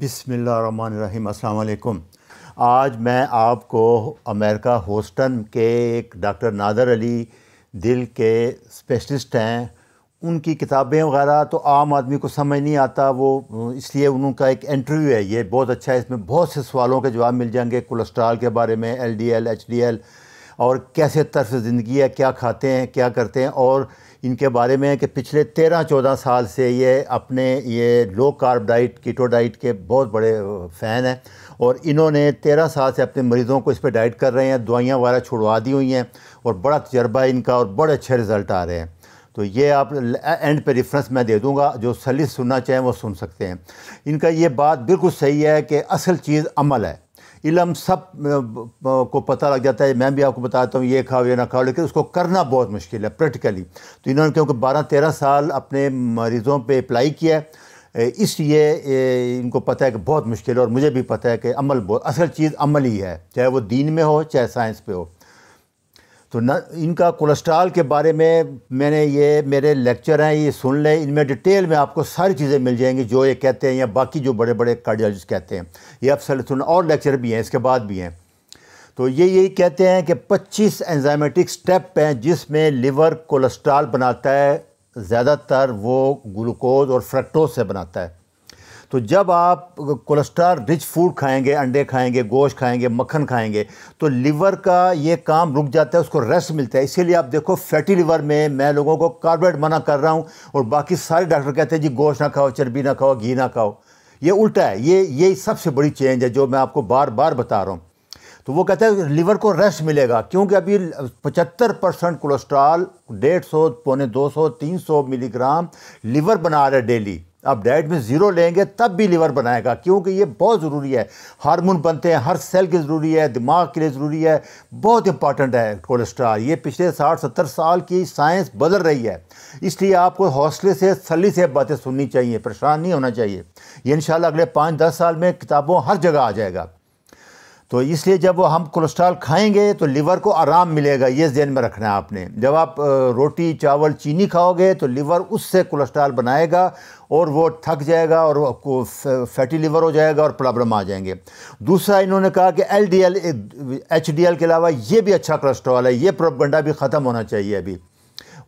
बिसमीम अल्लाम आज मैं आपको अमेरिका होस्टन के एक डॉक्टर नादर अली दिल के स्पेशलिस्ट हैं उनकी किताबें वगैरह तो आम आदमी को समझ नहीं आता वो इसलिए उनका एक इंटरव्यू है ये बहुत अच्छा है इसमें बहुत से सवालों के जवाब मिल जाएंगे कोलेस्ट्रॉल के बारे में L D L H D L और कैसे तरफ़ ज़िंदगी है क्या खाते हैं क्या करते हैं और इनके बारे में कि पिछले तेरह चौदह साल से ये अपने ये low carb diet keto diet के बहुत बड़े फ़ैन हैं और इन्होंने तेरह साल से अपने मरीज़ों को इस पर डाइट कर रहे हैं दवाइयाँ वगैरह छुड़वा दी हुई हैं और बड़ा तजर्बा इनका और बड़े अच्छे रिज़ल्ट आ रहे हैं तो ये आप एंड पे रेफरेंस मैं दे दूंगा जो सलीस सुनना चाहें वो सुन सकते हैं इनका ये बात बिल्कुल सही है कि असल चीज़ अमल है इलम सब को पता लग जाता है मैं भी आपको बताता हूँ ये खाओ ये ना खाओ लेकिन उसको करना बहुत मुश्किल है प्रैक्टिकली तो इन्होंने क्योंकि बारह तेरह साल अपने मरीज़ों पर अप्लाई किया है इसलिए इनको पता है कि बहुत मुश्किल है और मुझे भी पता है कि अमल बहुत असल चीज़ अमल ही है चाहे वो दीन में हो चाहे साइंस पे हो तो न इनका कोलेस्ट्रॉल के बारे में मैंने ये मेरे लेक्चर हैं ये सुन लें इनमें डिटेल में आपको सारी चीज़ें मिल जाएंगी जो ये कहते हैं या बाकी जो बड़े बड़े कार्डियोलॉजिस्ट कहते हैं ये आप सर सुन और लेक्चर भी हैं इसके बाद भी हैं तो ये यही कहते हैं कि 25 एंजाइमेटिक स्टेप हैं जिसमें लिवर कोलेस्ट्रॉल बनाता है ज़्यादातर वो ग्लूकोज और फ्रक्टोज से बनाता है तो जब आप कोलेस्ट्रॉल रिच फूड खाएंगे अंडे खाएंगे गोश्त खाएंगे मक्खन खाएंगे तो लीवर का ये काम रुक जाता है उसको रेस्ट मिलता है इसीलिए आप देखो फैटी लीवर में मैं लोगों को कार्बोहाइड मना कर रहा हूँ और बाकी सारे डॉक्टर कहते हैं जी गोश्त ना खाओ चर्बी ना खाओ घी ना खाओ ये उल्टा है ये ये सबसे बड़ी चेंज है जो मैं आपको बार बार बता रहा हूँ तो वो कहते हैं लीवर को रेस्ट मिलेगा क्योंकि अभी पचहत्तर परसेंट कोलेस्ट्रॉल डेढ़ सौ पौने दो सौ तीन सौ मिलीग्राम लीवर बना रहा है डेली आप डाइट में ज़ीरो लेंगे तब भी लीवर बनाएगा क्योंकि ये बहुत ज़रूरी है हार्मोन बनते हैं हर सेल के ज़रूरी है दिमाग के लिए ज़रूरी है बहुत इंपॉर्टेंट है कोलेस्ट्रॉल ये पिछले साठ सत्तर साल की साइंस बदल रही है इसलिए आपको हौसले से सली से बातें सुननी चाहिए परेशान नहीं होना चाहिए ये इन अगले पाँच दस साल में किताबों हर जगह आ जाएगा तो इसलिए जब वो हम कोलेस्ट्रॉल खाएंगे तो लीवर को आराम मिलेगा ये जहन में रखना है आपने जब आप रोटी चावल चीनी खाओगे तो लीवर उससे कोलेस्ट्रॉल बनाएगा और वो थक जाएगा और आपको फैटी लीवर हो जाएगा और प्रॉब्लम आ जाएंगे दूसरा इन्होंने कहा कि L D L H D L के अलावा ये भी अच्छा कोलेस्ट्रॉल है ये प्रोपगंडा भी ख़त्म होना चाहिए अभी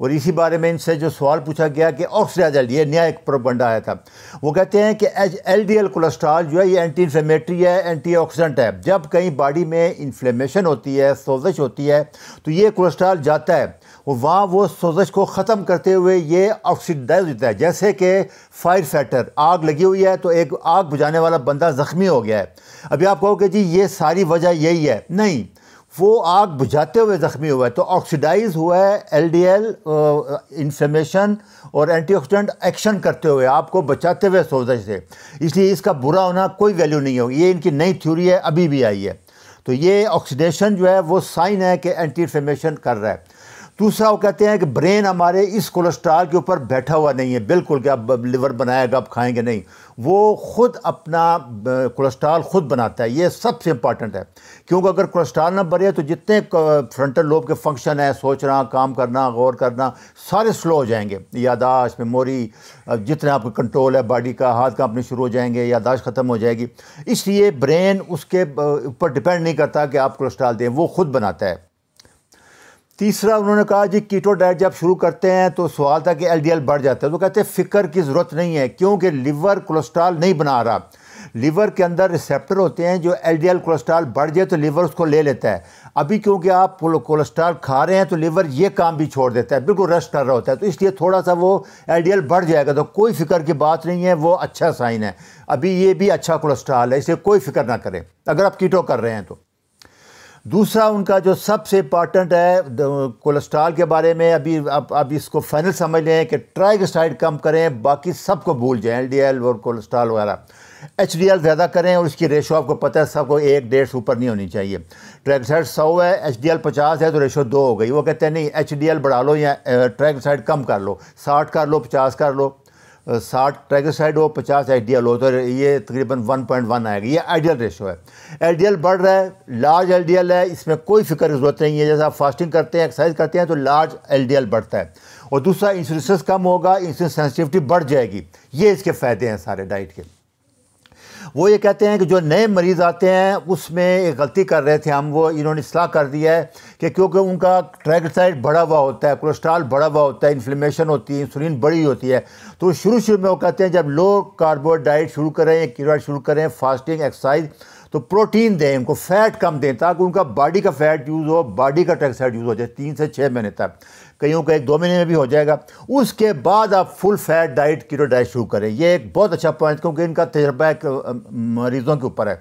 और इसी बारे में इनसे जो सवाल पूछा गया कि ऑक्सराज ये नया एक प्रबंध आया था वो कहते हैं कि एल डी एल कोलेस्ट्रॉल जो है ये एंटी इन्फ्लेमेटरी है एंटी ऑक्सीडेंट है जब कहीं बॉडी में इन्फ्लेमेशन होती है सोजश होती है तो ये कोलेस्ट्रॉल जाता है और वहाँ वो सोजश को ख़त्म करते हुए ये ऑक्सीडाइज होता है जैसे कि फायर फैटर आग लगी हुई है तो एक आग बुझाने वाला बंदा ज़ख्मी हो गया है अभी आप कहोगे जी ये सारी वजह यही है नहीं वो आग बुझाते हुए ज़ख्मी हुआ है तो ऑक्सीडाइज हुआ है एल डी एल और एंटीऑक्सीडेंट एक्शन करते हुए आपको बचाते हुए सोजश से इसलिए इसका बुरा होना कोई वैल्यू नहीं होगी ये इनकी नई थ्योरी है अभी भी आई है तो ये ऑक्सीडेशन जो है वो साइन है कि एंटी इन्फ्लेमेशन कर रहा है दूसरा वो कहते हैं कि ब्रेन हमारे इस कोलेस्ट्रॉल के ऊपर बैठा हुआ नहीं है बिल्कुल कि अब लिवर बनाएगा अब खाएंगे नहीं वो खुद अपना कोलेस्ट्रॉल खुद बनाता है ये सबसे इंपॉर्टेंट है क्योंकि अगर कोलेस्ट्रॉल ना बढ़े तो जितने फ्रंटल लोब के फंक्शन हैं सोचना काम करना गौर करना सारे स्लो हो जाएंगे यादाश्त मेमोरी जितने आपको कंट्रोल है बॉडी का हाथ का अपने शुरू हो जाएंगे यादाश्त ख़त्म हो जाएगी इसलिए ब्रेन उसके ऊपर डिपेंड नहीं करता कि आप कोलेस्ट्रॉल दें वो खुद बनाता है तीसरा उन्होंने कहा जी कीटो डाइट जब शुरू करते हैं तो सवाल था कि एलडीएल बढ़ जाता है तो कहते हैं फ़िक्र की ज़रूरत नहीं है क्योंकि लिवर कोलेस्ट्रॉल नहीं बना रहा लिवर के अंदर रिसेप्टर होते हैं जो एलडीएल कोलेस्ट्रॉल बढ़ जाए तो लिवर उसको ले लेता है अभी क्योंकि आप कोलेस्ट्रॉल खा रहे हैं तो लिवर ये काम भी छोड़ देता है बिल्कुल रश कर रहा होता है तो इसलिए थोड़ा सा वो एल बढ़ जाएगा तो कोई फिक्र की बात नहीं है वो अच्छा साइन है अभी ये भी अच्छा कोलेस्ट्रॉल है इसलिए कोई फिक्र ना करें अगर आप कीटो कर रहे हैं तो दूसरा उनका जो सबसे इम्पॉर्टेंट है कोलेस्ट्रॉल के बारे में अभी अब अब इसको फाइनल समझ लें कि ट्राइग्लिसराइड कम करें बाकी सबको भूल जाएं एलडीएल और कोलेस्ट्रॉल वगैरह एच डी एल ज़्यादा करें और उसकी रेशो आपको पता है सबको एक डेढ़ से ऊपर नहीं होनी चाहिए ट्रैगसाइड सौ है एच डी एल पचास है तो रेशो दो हो गई वो कहते हैं नहीं एच डी एल बढ़ा लो या ट्रैगसाइड कम कर लो साठ कर लो पचास कर लो साठ ट्रैगोसाइड और पचास आइडियल हो तो ये तकरीबन वन पॉइंट वन आएगा ये आइडियल रेशो है एल बढ़ रहा है लार्ज एल है इसमें कोई फिक्र ज़रूरत नहीं है जैसे आप फास्टिंग करते हैं एक्सरसाइज करते हैं तो लार्ज एल बढ़ता है और दूसरा इंसुलिस कम होगा इंसुलिन सेंसिटिविटी बढ़ जाएगी ये इसके फ़ायदे हैं सारे डाइट के वो ये कहते हैं कि जो नए मरीज़ आते हैं उसमें एक गलती कर रहे थे हम वो इन्होंने सलाह कर दिया है कि क्योंकि उनका ट्रैकसाइड बढ़ा हुआ होता है कोलेस्ट्रॉल बढ़ा हुआ होता है इन्फ्लेमेशन होती है इंसुलिन बड़ी होती है तो शुरू शुरू में वो कहते हैं जब लो कार्बोहाइड्रेट शुरू करें या कीड़ा शुरू करें फास्टिंग एक्सरसाइज तो प्रोटीन दें उनको फैट कम दें ताकि उनका बॉडी का फैट यूज़ हो बॉडी का ट्रैक्साइड यूज़ हो जाए तीन से छः महीने तक कईयों का एक दो महीने में भी हो जाएगा उसके बाद आप full fat diet keto diet शुरू करें ये एक बहुत अच्छा पॉइंट क्योंकि इनका तजर्बा मरीज़ों के ऊपर है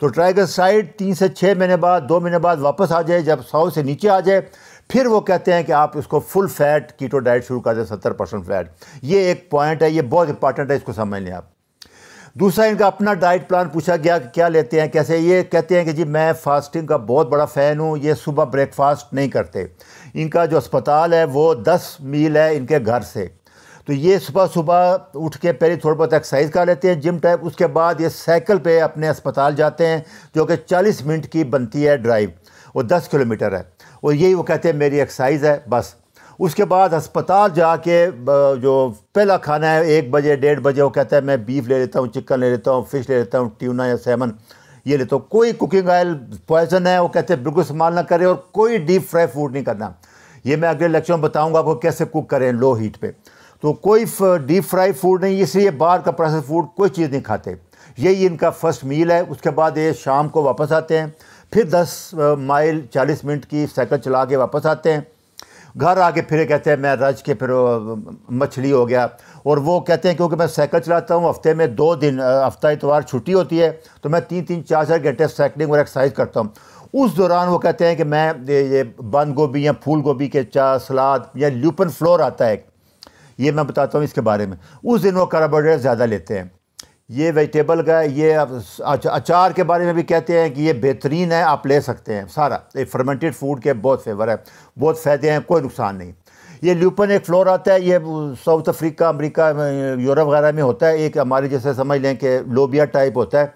तो ट्राइगर साइड तीन से छः महीने बाद दो महीने बाद वापस आ जाए जब सौ से नीचे आ जाए फिर वो कहते हैं कि आप इसको फुल फैट कीटो डाइट शुरू कर दें सत्तर परसेंट फैट ये एक पॉइंट है ये बहुत इंपॉर्टेंट है इसको समझ लें आप दूसरा इनका अपना डाइट प्लान पूछा गया कि क्या लेते हैं कैसे ये कहते हैं कि जी मैं फास्टिंग का बहुत बड़ा फ़ैन हूँ ये सुबह ब्रेकफास्ट नहीं करते इनका जो अस्पताल है वो दस मील है इनके घर से तो ये सुबह सुबह उठ के पहले थोड़ा बहुत एक्सरसाइज कर लेते हैं जिम टाइप उसके बाद ये साइकिल पे अपने अस्पताल जाते हैं जो कि 40 मिनट की बनती है ड्राइव और 10 किलोमीटर है और यही वो कहते हैं मेरी एक्सरसाइज है बस उसके बाद अस्पताल जाके जो पहला खाना है एक बजे डेढ़ बजे वो कहते हैं मैं बीफ ले लेता हूँ चिकन ले लेता हूँ फ़िश ले लेता हूँ ट्यूना या सेमन ये लेता तो हूँ कोई कुकिंग ऑयल पॉइजन है वो कहते हैं बिल्कुल इस्तेमाल ना करें और कोई डीप फ्राई फूड नहीं करना ये मैं अगले लेक्चर में बताऊँगा आपको कैसे कुक करें लो हीट पर तो कोई डीप फ्राई फूड नहीं इसलिए बाहर का प्रोसेस फूड कोई चीज़ नहीं खाते यही इनका फर्स्ट मील है उसके बाद ये शाम को वापस आते हैं फिर 10 माइल 40 मिनट की साइकिल चला के वापस आते हैं घर आके फिर कहते हैं मैं रज के फिर मछली हो गया और वो कहते हैं क्योंकि मैं साइकिल चलाता हूँ हफ्ते में दो दिन हफ्ता इतवार छुट्टी होती है तो मैं तीन तीन चार चार घंटे साइकिलिंग और एक्सरसाइज करता हूँ उस दौरान वो कहते हैं कि मैं ये बंद गोभी या फूल गोभी के चा सलाद या ल्यूपन फ्लोर आता है ये मैं बताता हूँ इसके बारे में उस दिन वो कार्बोहाइड्रेट ज़्यादा लेते हैं ये वेजिटेबल का ये अचार के बारे में भी कहते हैं कि ये बेहतरीन है आप ले सकते हैं सारा ये फर्मेंटेड फूड के बहुत फेवर है बहुत फ़ायदे हैं कोई नुकसान नहीं ये ल्यूपन एक फ्लोर आता है ये साउथ अफ्रीका अमेरिका यूरोप वगैरह में होता है एक हमारे जैसे समझ लें कि लोबिया टाइप होता है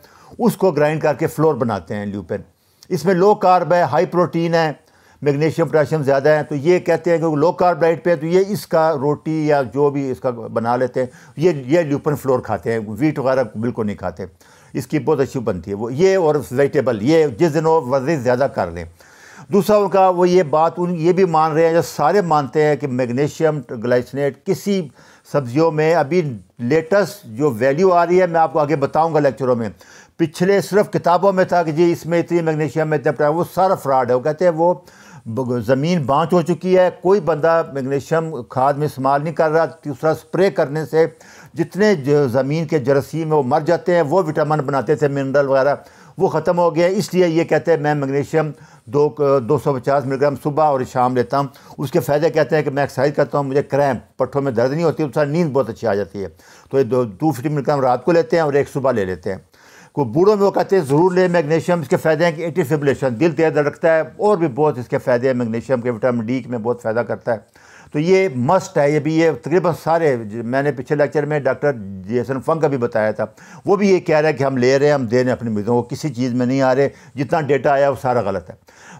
उसको ग्राइंड करके फ्लोर बनाते हैं ल्यूपन इसमें लो कार्ब है हाई प्रोटीन है मैग्नीशियम पोटाशियम ज़्यादा है तो ये कहते हैं कि लो कार्ब डाइट पे तो ये इसका रोटी या जो भी इसका बना लेते हैं ये ये ल्यूपन फ्लोर खाते हैं वीट वगैरह बिल्कुल नहीं खाते इसकी बहुत अच्छी बनती है वो ये और वेजिटेबल ये जिस दिन वो वर्जिश ज़्यादा कर लें दूसरा उनका वो ये बात उन ये भी मान रहे हैं जो सारे मानते हैं कि मैग्नीशियम ग्लाइसनेट किसी सब्जियों में अभी लेटेस्ट जो वैल्यू आ रही है मैं आपको आगे बताऊंगा लेक्चरों में पिछले सिर्फ किताबों में था कि जी इसमें इतनी मैग्नीशियम में इतना वो सारा फ्रॉड है वो कहते हैं वो ज़मीन बाँच हो चुकी है कोई बंदा मैग्नीशियम खाद में इस्तेमाल नहीं कर रहा दूसरा स्प्रे करने से जितने ज़मीन के जरसीम है वो मर जाते हैं वो विटामिन बनाते थे मिनरल वगैरह वो ख़त्म हो गया इसलिए ये कहते हैं मैं मैग्नीशियम दो दो सौ पचास मिलीग्राम सुबह और शाम लेता हूँ उसके फ़ायदे कहते हैं कि मैं एक्सरसाइज करता हूँ मुझे क्रैम पट्ठों में दर्द नहीं होती उसका नींद बहुत अच्छी आ जाती है तो ये दो टू फिफ्टी मिलीग्राम रात को लेते हैं और एक सुबह ले लेते हैं को बूढ़ों में वो कहते हैं ज़रूर लें मैग्नीशियम इसके फ़ायदे हैं कि एटी फिब्रेशन दिल तेज रखता है और भी बहुत इसके फ़ायदे हैं मैग्नीशियम के विटामिन डी में बहुत फ़ायदा करता है तो ये मस्ट है ये भी ये तकरीबन सारे मैंने पिछले लेक्चर में डॉक्टर जेसन फंग का भी बताया था वो भी ये कह रहा है कि हम ले रहे हैं हम दे रहे हैं अपने मरीजों को किसी चीज़ में नहीं आ रहे जितना डेटा आया वो सारा गलत है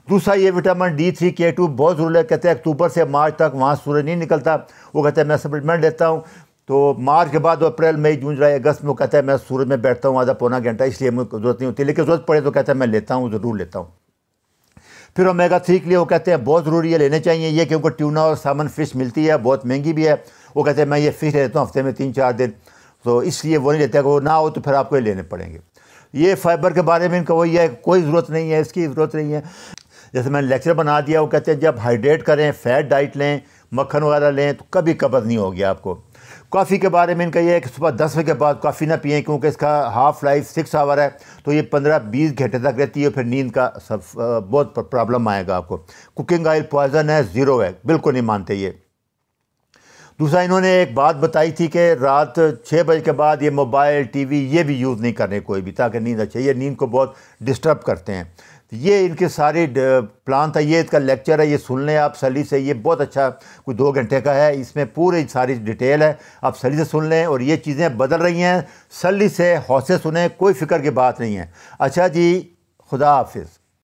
दूसरा ये vitamin D three K two बहुत ज़रूरी है कहते हैं अक्टूबर से मार्च तक वहाँ सूरज नहीं निकलता वो कहते हैं मैं सप्लीमेंट लेता हूँ तो मार्च के बाद तो अप्रैल मई जून जुलाई अगस्त में वो कहता है मैं सूरज में बैठता हूँ आधा पौना घंटा इसलिए मुझे ज़रूरत नहीं होती लेकिन ज़रूरत पड़े तो कहता है मैं लेता हूँ ज़रूर लेता हूँ फिर ओमेगा थ्री के लिए वो कहते हैं बहुत ज़रूरी है लेने चाहिए ये क्योंकि ट्यूना और सामन फ़िश मिलती है बहुत महंगी भी है वो कहते हैं मैं ये फ़िश लेता हूँ हफ्ते में तीन चार दिन तो इसलिए वो नहीं लेते वो ना हो तो फिर आपको ये लेने पड़ेंगे ये फाइबर के बारे में इनका वही है कोई ज़रूरत नहीं है इसकी ज़रूरत नहीं है जैसे मैंने लेक्चर बना दिया वो कहते हैं जब हाइड्रेट करें फैट डाइट लें मक्खन वगैरह लें तो कभी कबर नहीं होगी आपको कॉफ़ी के बारे में इनका यह है कि सुबह दस बजे के बाद कॉफ़ी ना पिए क्योंकि इसका हाफ़ लाइफ सिक्स आवर है तो ये पंद्रह बीस घंटे तक रहती है फिर नींद का सब बहुत प्रॉब्लम आएगा आपको कुकिंग ऑयल पॉइजन है ज़ीरो है बिल्कुल नहीं मानते ये दूसरा इन्होंने एक बात बताई थी कि रात छः बजे के बाद ये मोबाइल टीवी ये भी यूज़ नहीं करने कोई भी ताकि नींद अच्छी ये नींद को बहुत डिस्टर्ब करते हैं तो ये इनके सारे प्लान था ये इसका लेक्चर है ये सुन लें आप सली से ये बहुत अच्छा कोई दो घंटे का है इसमें पूरी सारी डिटेल है आप सली से सुन लें और ये चीज़ें बदल रही हैं सली से हौसले सुने कोई फिक्र की बात नहीं है अच्छा जी खुदा हाफिज़